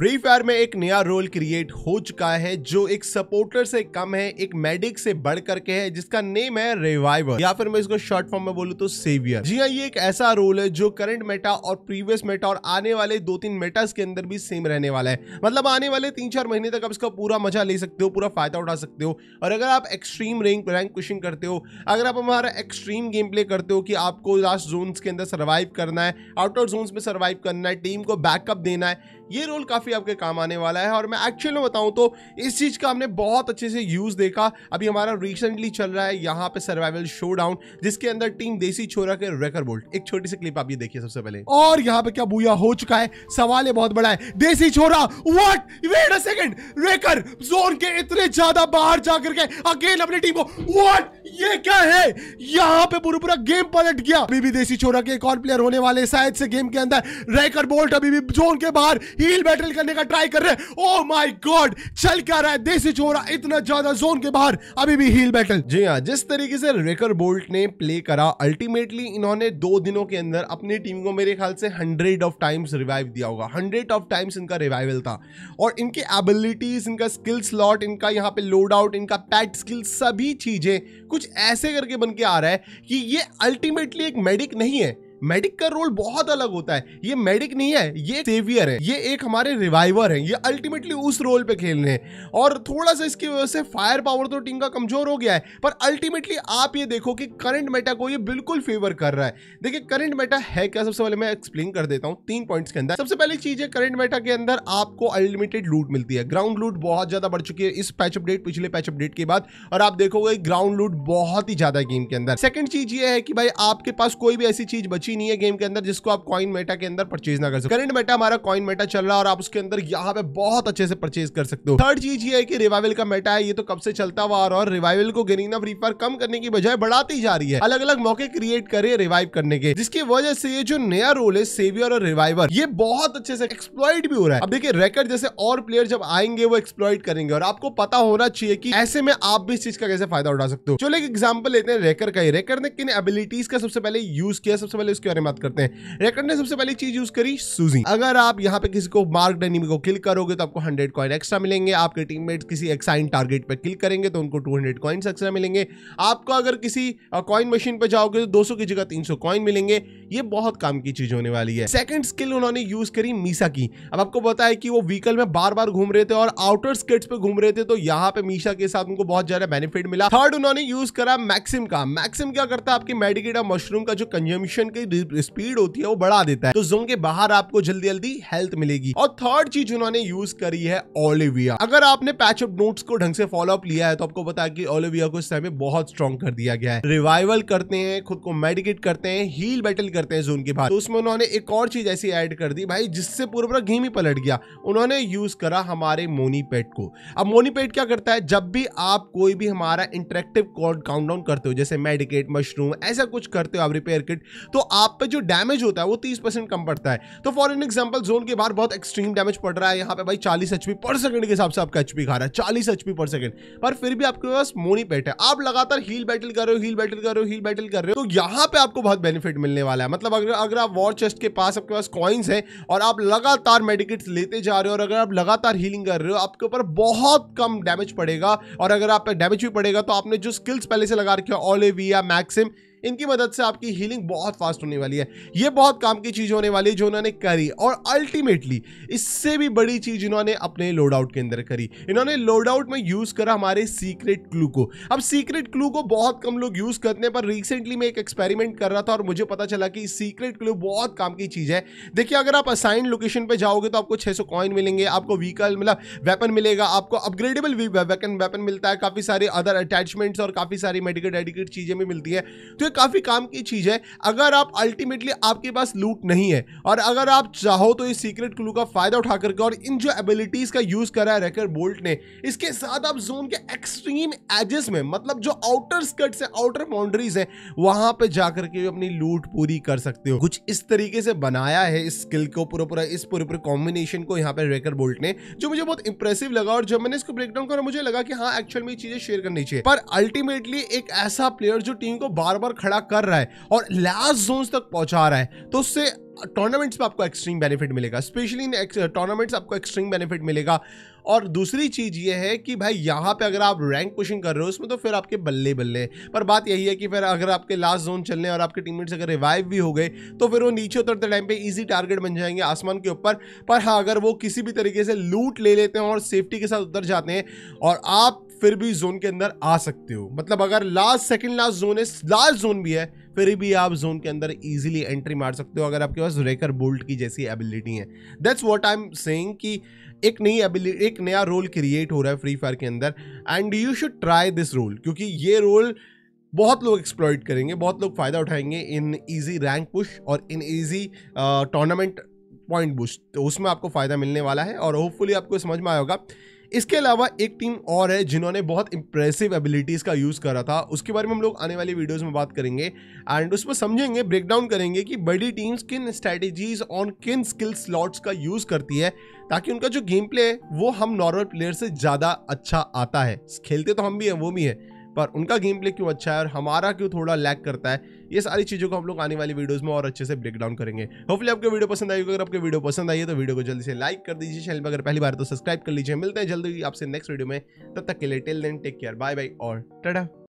free fire में एक नया रोल क्रिएट हो चुका है जो एक सपोर्टर से कम है एक मेडिक से बढ़ करके है जिसका नेम है रिवाइवर या फिर मैं इसको शॉर्ट फॉर्म में बोलू तो सेवियर जी हाँ ये एक ऐसा रोल है जो करंट मेटा और प्रीवियस मेटा और आने वाले दो तीन मेटास के अंदर भी सेम रहने वाला है मतलब आने वाले तीन चार महीने तक आप इसका पूरा मजा ले सकते हो पूरा फायदा उठा सकते हो और अगर आप एक्सट्रीम रैंक रैंक क्वेश्चन करते हो अगर आप हमारा एक्सट्रीम गेम प्ले करते हो कि आपको लास्ट जोन्स के अंदर सर्वाइव करना है आउटडोर जोन्स में सर्वाइव करना है टीम को बैकअप देना है ये रोल काफ़ी आपके काम आने वाला है और मैं एक्चुअल में बताऊं तो इस चीज़ का हमने बहुत अच्छे से यूज़ देखा अभी हमारा रिसेंटली चल रहा है यहाँ पे सर्वाइवल शो डाउन जिसके अंदर टीम देसी छोरा के रेकर बोल्ट एक छोटी सी क्लिप आप ये देखिए सबसे पहले और यहाँ पे क्या बुया हो चुका है सवाल बहुत बड़ा है देसी छोरा वॉट वेट अ सेकेंड रेकर जोन के इतने ज्यादा बाहर जाकर के अगेन अपनी टीम को वॉट ये क्या है यहाँ पे पूरा पूरा गेम पलट गया अभी भी देसी छोरा के एक और प्लेयर होने वाले शायद से गेम के अंदर रेकर बोल्ट अभी भी जोन के बाहर हील बैटल करने का ट्राई कर रहे हैं ओह माई गॉड चल क्या रहा है देसी चोरा इतना ज्यादा जोन के बाहर अभी भी हील बैटल जी हाँ जिस तरीके से रेकर बोल्ट ने प्ले करा अल्टीमेटली इन्होंने दो दिनों के अंदर अपनी टीम को मेरे ख्याल से हंड्रेड ऑफ टाइम्स रिवाइव दिया होगा हंड्रेड ऑफ टाइम्स इनका रिवाइवल था और इनके एबिलिटीज इनका स्किल स्लॉट इनका यहाँ पे लोड आउट इनका पैट स्किल सभी चीजें कुछ ऐसे करके बन के आ रहा है कि ये अल्टीमेटली एक मेडिक नहीं है मेडिक का रोल बहुत अलग होता है ये मेडिक नहीं है ये सेवियर है ये एक हमारे रिवाइवर है ये अल्टीमेटली उस रोल पे खेल रहे हैं और थोड़ा सा इसकी वजह से फायर पावर तो टीम का कमजोर हो गया है पर अल्टीमेटली आप ये देखो कि करंट मेटा को ये बिल्कुल फेवर कर रहा है देखिए करंट मेटा है क्या सबसे पहले मैं एक्सप्लेन कर देता हूँ तीन पॉइंट्स के अंदर सबसे पहली चीज है करंट मेटा के अंदर आपको अनलिमिटेड लूट मिलती है ग्राउंड लूट बहुत ज्यादा बढ़ चुकी है इस पैच अपडेट पिछले पैच अपडेट के बाद और आप देखोगे ग्राउंड लूट बहुत ही ज्यादा गेम के अंदर सेकंड चीज ये है कि भाई आपके पास कोई भी ऐसी चीज बची भी नहीं है गेम के अंदर जिसको आप कॉइन मेटा के अंदर परचेज ना कर सकते करंट मेटा हमारा कॉइन मेटा चल रहा है और आप उसके अंदर यहाँ पे बहुत अच्छे से परचेज कर सकते हो थर्ड चीज ये है कि रिवाइवल का मेटा है ये तो कब से चलता हुआ और रिवाइवल को गरीना फ्री फायर कम करने की बजाय बढ़ाती जा रही है अलग अलग मौके क्रिएट करे रिवाइव करने के जिसकी वजह से ये जो नया रोल है सेवियर और रिवाइवर ये बहुत अच्छे से एक्सप्लॉइट भी हो रहा है अब देखिए रेकर्ड जैसे और प्लेयर जब आएंगे वो एक्सप्लॉइट करेंगे और आपको पता होना चाहिए कि ऐसे में आप भी इस चीज का कैसे फायदा उठा सकते हो चलो एक एग्जाम्पल लेते हैं रेकर का ही रेकर ने किन एबिलिटीज का सबसे पहले यूज किया सबसे पहले इसके बारे में बात करते हैं रेकर्ड ने सबसे पहली चीज यूज करी सूजी अगर आप यहाँ पे किसी को मार्क एनिमी को किल करोगे तो आपको हंड्रेड कॉइन एक्स्ट्रा मिलेंगे आपके टीममेट्स किसी एक्साइन टारगेट पर किल करेंगे तो उनको टू हंड्रेड कॉइन्स एक्स्ट्रा मिलेंगे आपको अगर किसी कॉइन मशीन पर जाओगे तो दो की जगह तीन कॉइन मिलेंगे ये बहुत काम की चीज होने वाली है सेकंड स्किल उन्होंने यूज करी मीसा की अब आपको पता है कि वो व्हीकल में बार बार घूम रहे थे और आउटर स्किट्स पे घूम रहे थे तो यहाँ पे मीशा के साथ उनको बहुत ज्यादा बेनिफिट मिला थर्ड उन्होंने यूज करा मैक्सिम का मैक्सिम क्या करता है आपकी मेडिकेट और मशरूम का जो कंजम्पशन की स्पीड होती है वो बढ़ा देता है तो जोन के बाहर आपको जल्दी जल्दी हेल्थ मिलेगी और थर्ड चीज उन्होंने यूज करी है ओलिविया अगर आपने पैचअप नोट्स को ढंग से फॉलोअप लिया है तो आपको पता है कि ओलिविया को इस समय बहुत स्ट्रॉन्ग कर दिया गया है रिवाइवल करते हैं खुद को मेडिकेट करते हैं हील बैटल करते हैं जून के बाद तो उसमें उन्होंने एक और चीज ऐसी ऐड कर दी भाई जिससे पूरा पूरा घी ही पलट गया उन्होंने यूज करा हमारे मोनीपेट को अब मोनीपेट क्या करता है जब भी आप कोई भी हमारा इंटरेक्टिव कोड काउंटडाउन करते हो जैसे मेडिकेट मशरूम ऐसा कुछ करते हो आप रिपेयर किट तो आप पे जो डैमेज होता है वो तीस कम पड़ता है तो फॉर एन एग्जाम्पल जोन के बाहर बहुत एक्सट्रीम डैमेज पड़ रहा है यहाँ पे भाई चालीस एच पर सेकंड के हिसाब से आपका एच खा रहा है चालीस एच पर सेकंड पर फिर भी आपके पास मोनीपेट है आप लगातार हील बैटल कर रहे हो हील बैटल कर रहे हो हील बैटल कर रहे हो तो यहाँ पे आपको बहुत बेनिफिट मिलने वाला है है मतलब अगर अगर आप वॉर चेस्ट के पास आपके पास कॉइन्स हैं और आप लगातार मेडिकेट्स लेते जा रहे हो और अगर आप लगातार हीलिंग कर रहे हो आपके ऊपर बहुत कम डैमेज पड़ेगा और अगर आप डैमेज भी पड़ेगा तो आपने जो स्किल्स पहले से लगा रखे ऑल एविया मैक्सिम इनकी मदद से आपकी हीलिंग बहुत फास्ट होने वाली है ये बहुत काम की चीज़ होने वाली है जो उन्होंने करी और अल्टीमेटली इससे भी बड़ी चीज़ इन्होंने अपने लोड आउट के अंदर करी इन्होंने लोड आउट में यूज़ करा हमारे सीक्रेट क्लू को अब सीक्रेट क्लू को बहुत कम लोग यूज़ करते हैं पर रिसेंटली मैं एक एक्सपेरिमेंट कर रहा था और मुझे पता चला कि सीक्रेट क्लू बहुत काम की चीज़ है देखिए अगर आप असाइन लोकेशन पर जाओगे तो आपको छह कॉइन मिलेंगे आपको व्हीकल मतलब वेपन मिलेगा आपको अपग्रेडेबल वेपन मिलता है काफ़ी सारे अदर अटैचमेंट्स और काफ़ी सारी मेडिकल डेडिकेट चीज़ें भी मिलती है तो एक काफ़ी काम की चीज़ है अगर आप अल्टीमेटली आपके पास लूट नहीं है और अगर आप चाहो तो इस सीक्रेट क्लू का फ़ायदा उठा करके और इन जो एबिलिटीज़ का यूज़ करा है रेकर बोल्ट ने इसके साथ आप जोन के एक्सट्रीम एजेस में मतलब जो आउटर स्कर्ट्स है आउटर बाउंड्रीज है वहां पर जाकर के अपनी लूट पूरी कर सकते हो कुछ इस तरीके से बनाया है इस स्किल को पूरा पूरा इस पूरे पूरे कॉम्बिनेशन को यहाँ पे रेकर बोल्ट ने जो मुझे बहुत इंप्रेसिव लगा और जब मैंने इसको ब्रेक डाउन करा मुझे लगा कि हाँ एक्चुअल में ये चीज़ें शेयर करनी चाहिए पर अल्टीमेटली एक ऐसा प्लेयर जो टीम को बार बार खड़ा कर रहा है और लास्ट जोन तक पहुंचा रहा है तो उससे टूर्नामेंट्स uh, में आपको एक्सट्रीम बेनिफिट मिलेगा स्पेशली इन टूर्नामेंट्स uh, आपको एक्सट्रीम बेनिफिट मिलेगा और दूसरी चीज़ ये है कि भाई यहाँ पे अगर आप रैंक पुशिंग कर रहे हो उसमें तो फिर आपके बल्ले बल्ले पर बात यही है कि फिर अगर आपके लास्ट जोन चलने और आपके टीममेट्स अगर रिवाइव भी हो गए तो फिर वो नीचे उतरते टाइम पे इजी टारगेट बन जाएंगे आसमान के ऊपर पर हाँ अगर वो किसी भी तरीके से लूट ले लेते हैं और सेफ्टी के साथ उतर जाते हैं और आप फिर भी जोन के अंदर आ सकते हो मतलब अगर लास्ट सेकंड लास्ट जोन है लास्ट जोन भी है फिर भी आप जोन के अंदर इजीली एंट्री मार सकते हो अगर आपके पास रेकर बोल्ट की जैसी एबिलिटी है that's what I am saying कि एक नई एबिलिटी एक नया रोल क्रिएट हो रहा है फ्री फायर के अंदर and you should try this role क्योंकि ये रोल बहुत लोग एक्सप्लॉइट करेंगे बहुत लोग फ़ायदा उठाएंगे इन ईजी रैंक पुश और इन ईजी टूर्नामेंट पॉइंट बुश तो उसमें आपको फ़ायदा मिलने वाला है और होपफुली आपको समझ में आया होगा इसके अलावा एक टीम और है जिन्होंने बहुत इंप्रेसिव एबिलिटीज़ का यूज़ करा था उसके बारे में हम लोग आने वाली वीडियोस में बात करेंगे एंड उसमें समझेंगे ब्रेकडाउन करेंगे कि बड़ी टीम्स किन स्ट्रैटेजीज और किन स्किल स्लॉट्स का यूज़ करती है ताकि उनका जो गेम प्ले है वो हम नॉर्मल प्लेयर से ज़्यादा अच्छा आता है खेलते तो हम भी हैं वो भी हैं पर उनका गेम प्ले क्यों अच्छा है और हमारा क्यों थोड़ा लैक करता है ये सारी चीज़ों को हम लोग आने वाली वीडियोस में और अच्छे से ब्रेक डाउन करेंगे होपली आपको वीडियो पसंद आएगी अगर आपके वीडियो पसंद आई है तो वीडियो को जल्दी से लाइक कर दीजिए चैनल पर अगर पहली बार तो सब्सक्राइब कर लीजिए मिलते हैं जल्दी आपसे नेक्स्ट वीडियो में तब तक के लिए tell then take care bye bye और टाटा